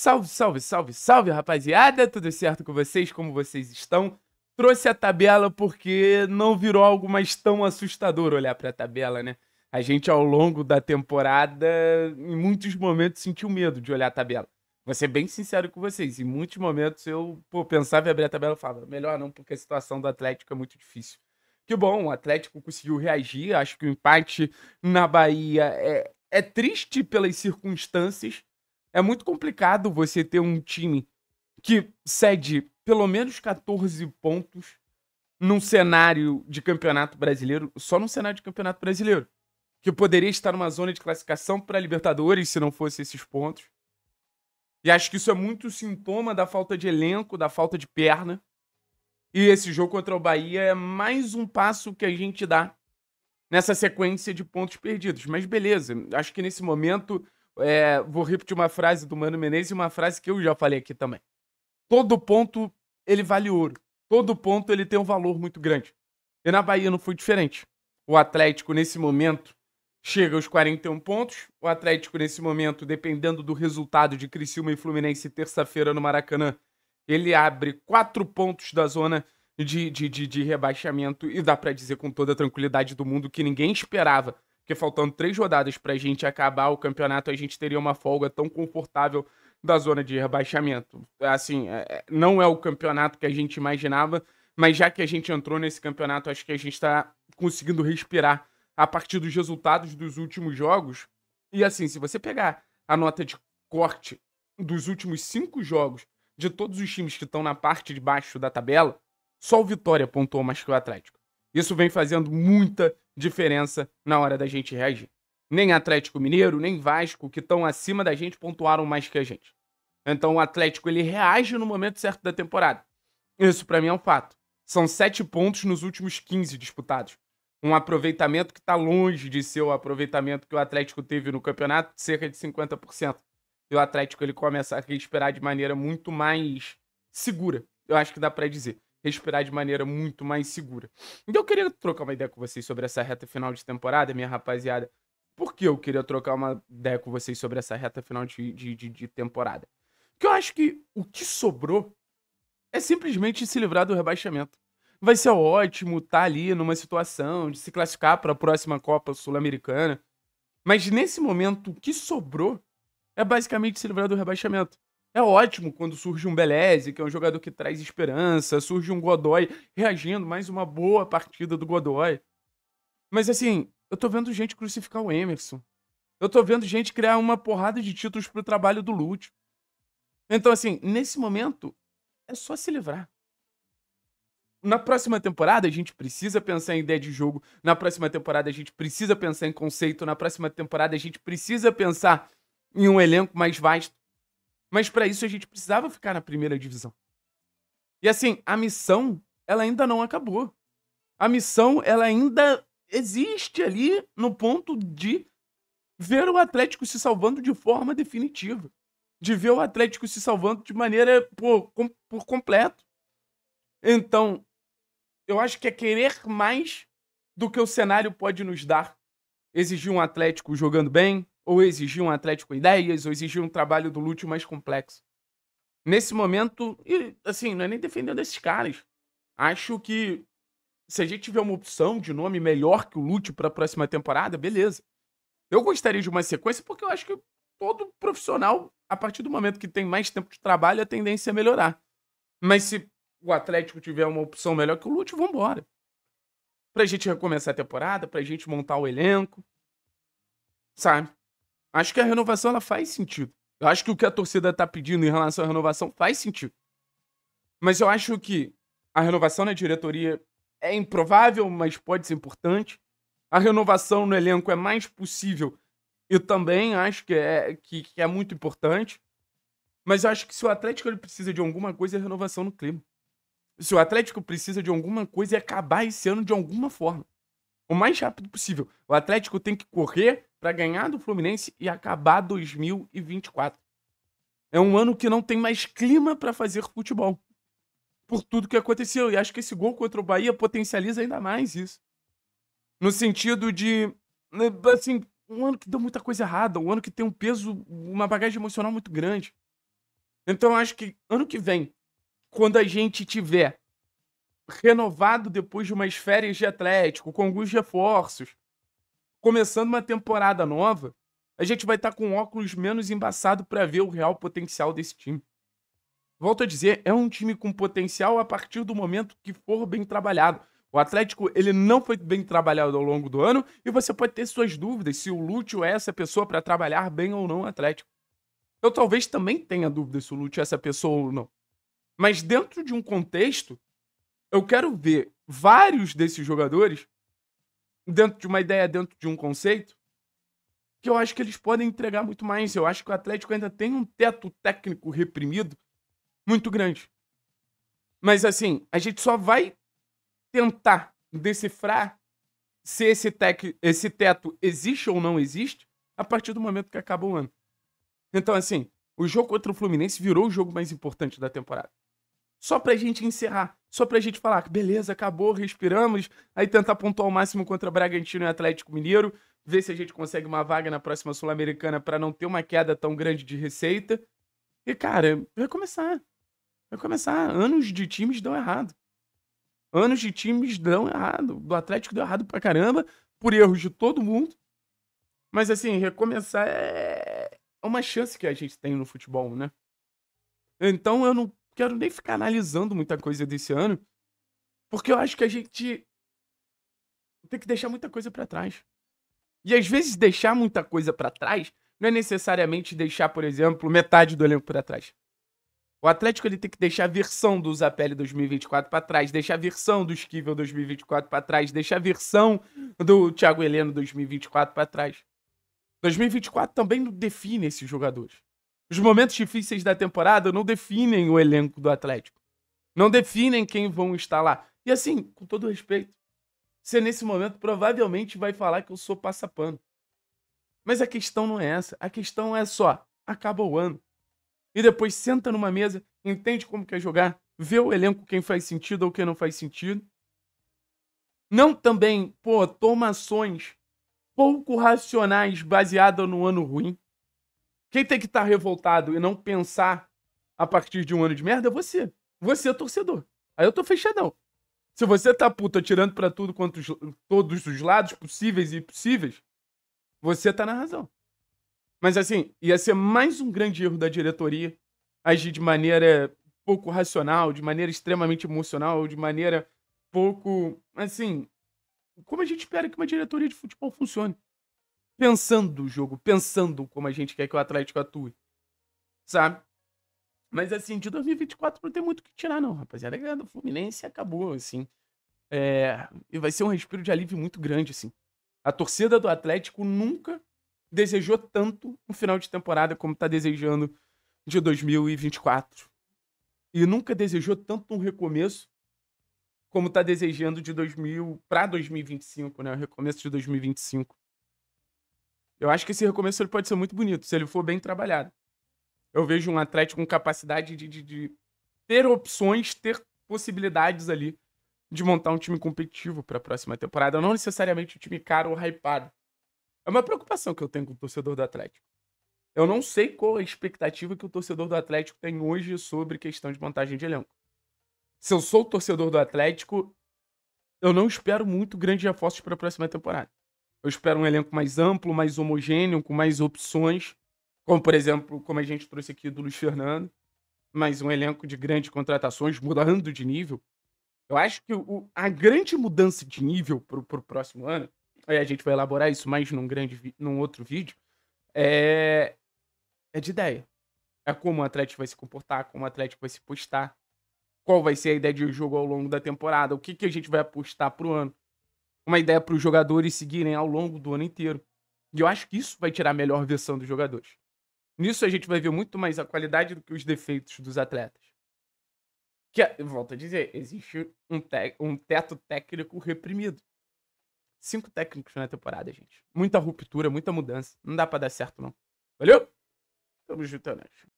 Salve, salve, salve, salve, rapaziada! Tudo certo com vocês? Como vocês estão? Trouxe a tabela porque não virou algo mais tão assustador olhar para a tabela, né? A gente, ao longo da temporada, em muitos momentos sentiu medo de olhar a tabela. Vou ser bem sincero com vocês, em muitos momentos eu pô, pensava em abrir a tabela e falava, melhor não, porque a situação do Atlético é muito difícil. Que bom, o Atlético conseguiu reagir, acho que o empate na Bahia é, é triste pelas circunstâncias, é muito complicado você ter um time que cede pelo menos 14 pontos num cenário de campeonato brasileiro, só num cenário de campeonato brasileiro, que poderia estar numa zona de classificação para Libertadores se não fosse esses pontos. E acho que isso é muito sintoma da falta de elenco, da falta de perna. E esse jogo contra o Bahia é mais um passo que a gente dá nessa sequência de pontos perdidos. Mas beleza, acho que nesse momento é, vou repetir uma frase do Mano Menezes e uma frase que eu já falei aqui também. Todo ponto ele vale ouro. Todo ponto ele tem um valor muito grande. E na Bahia não foi diferente. O Atlético, nesse momento, chega aos 41 pontos. O Atlético, nesse momento, dependendo do resultado de Criciúma e Fluminense terça-feira no Maracanã, ele abre quatro pontos da zona de, de, de, de rebaixamento e dá para dizer com toda a tranquilidade do mundo que ninguém esperava porque faltando três rodadas para a gente acabar o campeonato, a gente teria uma folga tão confortável da zona de rebaixamento. Assim, é, é, não é o campeonato que a gente imaginava, mas já que a gente entrou nesse campeonato, acho que a gente está conseguindo respirar a partir dos resultados dos últimos jogos. E assim, se você pegar a nota de corte dos últimos cinco jogos de todos os times que estão na parte de baixo da tabela, só o Vitória pontuou mais que o Atlético. Isso vem fazendo muita diferença na hora da gente reagir. Nem Atlético Mineiro, nem Vasco, que estão acima da gente, pontuaram mais que a gente. Então o Atlético ele reage no momento certo da temporada. Isso para mim é um fato. São sete pontos nos últimos 15 disputados. Um aproveitamento que está longe de ser o aproveitamento que o Atlético teve no campeonato, cerca de 50%. E o Atlético ele começa a respirar de maneira muito mais segura, eu acho que dá para dizer respirar de maneira muito mais segura. Então eu queria trocar uma ideia com vocês sobre essa reta final de temporada, minha rapaziada. Por que eu queria trocar uma ideia com vocês sobre essa reta final de, de, de, de temporada? Porque eu acho que o que sobrou é simplesmente se livrar do rebaixamento. Vai ser ótimo estar tá ali numa situação de se classificar para a próxima Copa Sul-Americana. Mas nesse momento, o que sobrou é basicamente se livrar do rebaixamento. É ótimo quando surge um Beleze, que é um jogador que traz esperança, surge um Godoy reagindo, mais uma boa partida do Godoy. Mas assim, eu tô vendo gente crucificar o Emerson. Eu tô vendo gente criar uma porrada de títulos pro trabalho do Lúcio. Então, assim, nesse momento, é só se livrar. Na próxima temporada, a gente precisa pensar em ideia de jogo. Na próxima temporada, a gente precisa pensar em conceito. Na próxima temporada, a gente precisa pensar em um elenco mais vasto. Mas para isso a gente precisava ficar na primeira divisão. E assim, a missão, ela ainda não acabou. A missão, ela ainda existe ali no ponto de ver o Atlético se salvando de forma definitiva. De ver o Atlético se salvando de maneira por, com, por completo. Então, eu acho que é querer mais do que o cenário pode nos dar. Exigir um Atlético jogando bem, ou exigir um Atlético com ideias, ou exigir um trabalho do Lúcio mais complexo. Nesse momento, e, assim, não é nem defendendo esses caras. Acho que se a gente tiver uma opção de nome melhor que o Lúcio para a próxima temporada, beleza. Eu gostaria de uma sequência porque eu acho que todo profissional, a partir do momento que tem mais tempo de trabalho, a tendência é melhorar. Mas se o Atlético tiver uma opção melhor que o Lúcio, vambora. Pra gente recomeçar a temporada, pra gente montar o elenco. Sabe? Acho que a renovação ela faz sentido. Eu acho que o que a torcida tá pedindo em relação à renovação faz sentido. Mas eu acho que a renovação na diretoria é improvável, mas pode ser importante. A renovação no elenco é mais possível. Eu também acho que é, que, que é muito importante. Mas eu acho que se o Atlético ele precisa de alguma coisa, é renovação no clima. Se o Atlético precisa de alguma coisa, é acabar esse ano de alguma forma. O mais rápido possível. O Atlético tem que correr para ganhar do Fluminense e acabar 2024. É um ano que não tem mais clima para fazer futebol. Por tudo que aconteceu. E acho que esse gol contra o Bahia potencializa ainda mais isso. No sentido de. Né, assim, um ano que deu muita coisa errada, um ano que tem um peso, uma bagagem emocional muito grande. Então acho que ano que vem, quando a gente tiver renovado depois de umas férias de Atlético, com alguns reforços, começando uma temporada nova, a gente vai estar tá com óculos menos embaçado para ver o real potencial desse time. Volto a dizer, é um time com potencial a partir do momento que for bem trabalhado. O Atlético, ele não foi bem trabalhado ao longo do ano e você pode ter suas dúvidas se o Lúcio é essa pessoa para trabalhar bem ou não o Atlético. Eu talvez também tenha dúvida se o Lúcio é essa pessoa ou não. Mas dentro de um contexto, eu quero ver vários desses jogadores dentro de uma ideia, dentro de um conceito, que eu acho que eles podem entregar muito mais. Eu acho que o Atlético ainda tem um teto técnico reprimido muito grande. Mas assim, a gente só vai tentar decifrar se esse, tec esse teto existe ou não existe a partir do momento que acaba o ano. Então, assim, o jogo contra o Fluminense virou o jogo mais importante da temporada. Só pra gente encerrar só pra gente falar, ah, beleza, acabou, respiramos, aí tentar pontuar ao máximo contra Bragantino e Atlético Mineiro, ver se a gente consegue uma vaga na próxima Sul-Americana para não ter uma queda tão grande de receita. E, cara, vai começar. Vai começar. Anos de times dão errado. Anos de times dão errado. Do Atlético deu errado pra caramba, por erros de todo mundo. Mas, assim, recomeçar é uma chance que a gente tem no futebol, né? Então eu não quero nem ficar analisando muita coisa desse ano, porque eu acho que a gente tem que deixar muita coisa para trás. E às vezes deixar muita coisa para trás não é necessariamente deixar, por exemplo, metade do elenco para trás. O Atlético ele tem que deixar a versão do Zapelli 2024 para trás, deixar a versão do Esquivel 2024 para trás, deixar a versão do Thiago Heleno 2024 para trás. 2024 também não define esses jogadores. Os momentos difíceis da temporada não definem o elenco do Atlético. Não definem quem vão estar lá. E assim, com todo respeito, você nesse momento provavelmente vai falar que eu sou passapano. Mas a questão não é essa. A questão é só, acaba o ano. E depois senta numa mesa, entende como quer jogar, vê o elenco quem faz sentido ou quem não faz sentido. Não também, pô, toma ações pouco racionais baseadas no ano ruim. Quem tem que estar tá revoltado e não pensar a partir de um ano de merda é você. Você é torcedor. Aí eu tô fechadão. Se você tá puta tirando para tudo quanto todos os lados possíveis e possíveis, você tá na razão. Mas assim, ia ser mais um grande erro da diretoria agir de maneira pouco racional, de maneira extremamente emocional, de maneira pouco. Assim, como a gente espera que uma diretoria de futebol funcione? pensando o jogo, pensando como a gente quer que o Atlético atue. Sabe? Mas assim, de 2024 não tem muito o que tirar, não, rapaziada. o Fluminense acabou, assim. É... E vai ser um respiro de alívio muito grande, assim. A torcida do Atlético nunca desejou tanto um final de temporada como está desejando de 2024. E nunca desejou tanto um recomeço como está desejando de 2000 para 2025, né? O recomeço de 2025. Eu acho que esse recomeço ele pode ser muito bonito, se ele for bem trabalhado. Eu vejo um atleta com capacidade de, de, de ter opções, ter possibilidades ali de montar um time competitivo para a próxima temporada. Não necessariamente um time caro ou hypado. É uma preocupação que eu tenho com o torcedor do Atlético. Eu não sei qual a expectativa que o torcedor do Atlético tem hoje sobre questão de montagem de elenco. Se eu sou torcedor do Atlético, eu não espero muito grandes reforços para a próxima temporada. Eu espero um elenco mais amplo, mais homogêneo, com mais opções, como por exemplo, como a gente trouxe aqui do Luiz Fernando, mas um elenco de grandes contratações mudando de nível. Eu acho que o, a grande mudança de nível para o próximo ano, aí a gente vai elaborar isso mais num, grande, num outro vídeo, é, é de ideia. É como o Atlético vai se comportar, como o Atlético vai se postar, qual vai ser a ideia de jogo ao longo da temporada, o que, que a gente vai apostar pro ano uma ideia para os jogadores seguirem ao longo do ano inteiro. E eu acho que isso vai tirar a melhor versão dos jogadores. Nisso a gente vai ver muito mais a qualidade do que os defeitos dos atletas. Que, volto a dizer, existe um, te um teto técnico reprimido. Cinco técnicos na temporada, gente. Muita ruptura, muita mudança. Não dá para dar certo, não. Valeu? Tamo juntando. É